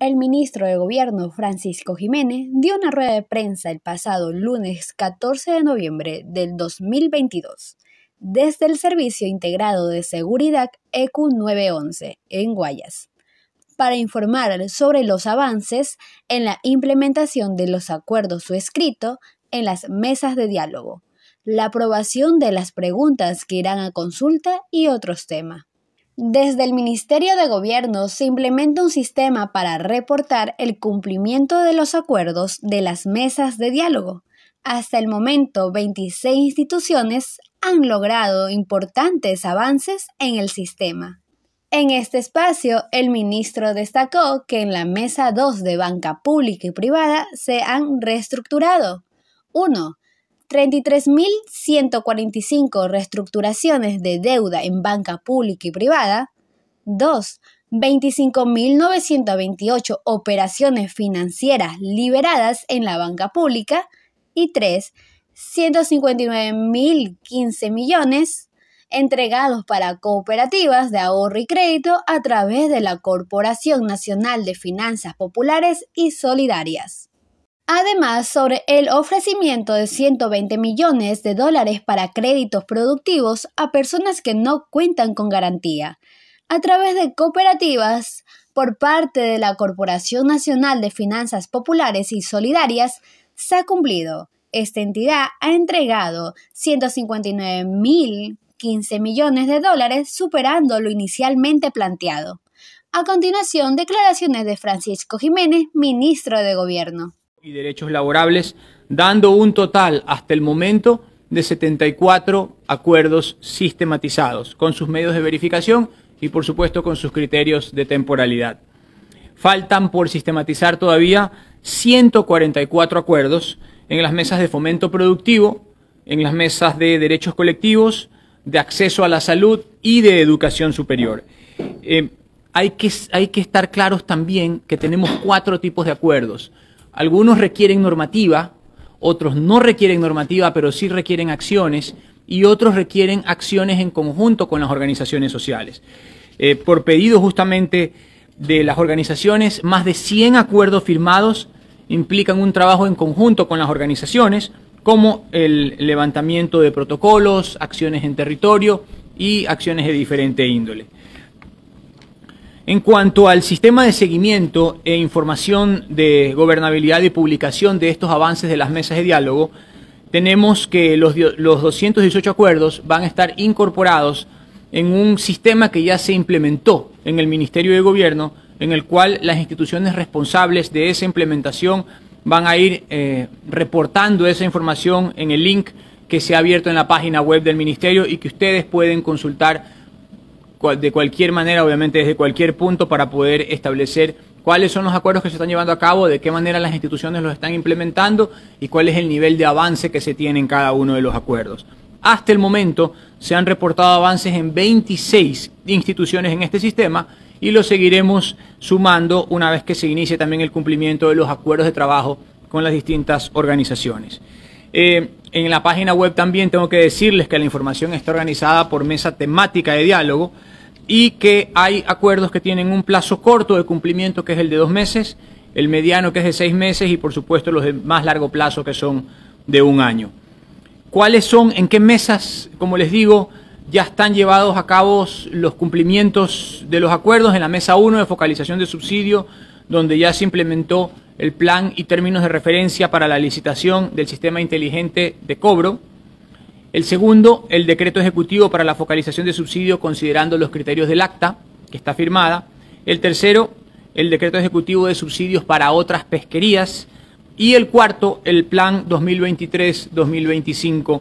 El ministro de Gobierno, Francisco Jiménez, dio una rueda de prensa el pasado lunes 14 de noviembre del 2022 desde el Servicio Integrado de Seguridad EQ911 en Guayas para informar sobre los avances en la implementación de los acuerdos su en las mesas de diálogo, la aprobación de las preguntas que irán a consulta y otros temas. Desde el Ministerio de Gobierno se implementa un sistema para reportar el cumplimiento de los acuerdos de las mesas de diálogo. Hasta el momento, 26 instituciones han logrado importantes avances en el sistema. En este espacio, el ministro destacó que en la Mesa 2 de Banca Pública y Privada se han reestructurado 1. 33.145 reestructuraciones de deuda en banca pública y privada. 2. 25.928 operaciones financieras liberadas en la banca pública. Y 3. 159.015 millones entregados para cooperativas de ahorro y crédito a través de la Corporación Nacional de Finanzas Populares y Solidarias. Además, sobre el ofrecimiento de 120 millones de dólares para créditos productivos a personas que no cuentan con garantía, a través de cooperativas por parte de la Corporación Nacional de Finanzas Populares y Solidarias, se ha cumplido. Esta entidad ha entregado 159.015 millones de dólares, superando lo inicialmente planteado. A continuación, declaraciones de Francisco Jiménez, ministro de Gobierno y derechos laborables, dando un total hasta el momento de 74 acuerdos sistematizados, con sus medios de verificación y por supuesto con sus criterios de temporalidad. Faltan por sistematizar todavía 144 acuerdos en las mesas de fomento productivo, en las mesas de derechos colectivos, de acceso a la salud y de educación superior. Eh, hay, que, hay que estar claros también que tenemos cuatro tipos de acuerdos algunos requieren normativa, otros no requieren normativa, pero sí requieren acciones, y otros requieren acciones en conjunto con las organizaciones sociales. Eh, por pedido justamente de las organizaciones, más de 100 acuerdos firmados implican un trabajo en conjunto con las organizaciones, como el levantamiento de protocolos, acciones en territorio y acciones de diferente índole. En cuanto al sistema de seguimiento e información de gobernabilidad y publicación de estos avances de las mesas de diálogo, tenemos que los, los 218 acuerdos van a estar incorporados en un sistema que ya se implementó en el Ministerio de Gobierno, en el cual las instituciones responsables de esa implementación van a ir eh, reportando esa información en el link que se ha abierto en la página web del Ministerio y que ustedes pueden consultar de cualquier manera, obviamente desde cualquier punto, para poder establecer cuáles son los acuerdos que se están llevando a cabo, de qué manera las instituciones los están implementando y cuál es el nivel de avance que se tiene en cada uno de los acuerdos. Hasta el momento se han reportado avances en 26 instituciones en este sistema y lo seguiremos sumando una vez que se inicie también el cumplimiento de los acuerdos de trabajo con las distintas organizaciones. Eh, en la página web también tengo que decirles que la información está organizada por mesa temática de diálogo y que hay acuerdos que tienen un plazo corto de cumplimiento que es el de dos meses, el mediano que es de seis meses y por supuesto los de más largo plazo que son de un año. ¿Cuáles son, en qué mesas, como les digo, ya están llevados a cabo los cumplimientos de los acuerdos en la mesa 1 de focalización de subsidio, donde ya se implementó el plan y términos de referencia para la licitación del sistema inteligente de cobro. El segundo, el decreto ejecutivo para la focalización de subsidios considerando los criterios del acta, que está firmada. El tercero, el decreto ejecutivo de subsidios para otras pesquerías. Y el cuarto, el plan 2023-2025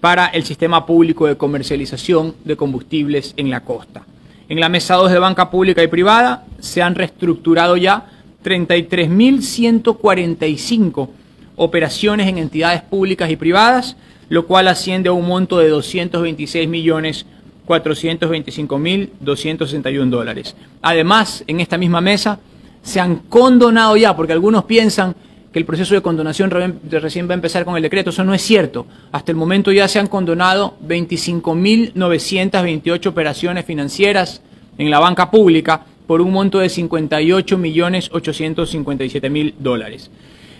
para el sistema público de comercialización de combustibles en la costa. En la mesa 2 de banca pública y privada se han reestructurado ya 33.145 operaciones en entidades públicas y privadas, lo cual asciende a un monto de 226.425.261 dólares. Además, en esta misma mesa se han condonado ya, porque algunos piensan que el proceso de condonación recién va a empezar con el decreto. Eso no es cierto. Hasta el momento ya se han condonado 25.928 operaciones financieras en la banca pública, por un monto de 58.857.000 dólares.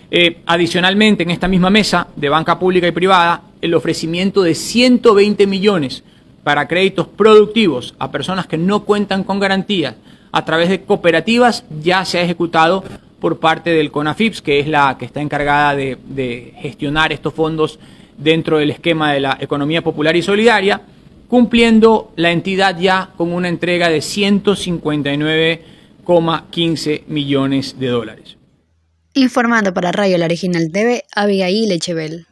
Eh, adicionalmente, en esta misma mesa de banca pública y privada, el ofrecimiento de 120 millones para créditos productivos a personas que no cuentan con garantías a través de cooperativas ya se ha ejecutado por parte del CONAFIPS, que es la que está encargada de gestionar estos fondos dentro del esquema de la economía popular y solidaria cumpliendo la entidad ya con una entrega de 159,15 millones de dólares. Informando para Radio La Original TV, Abigail lechebel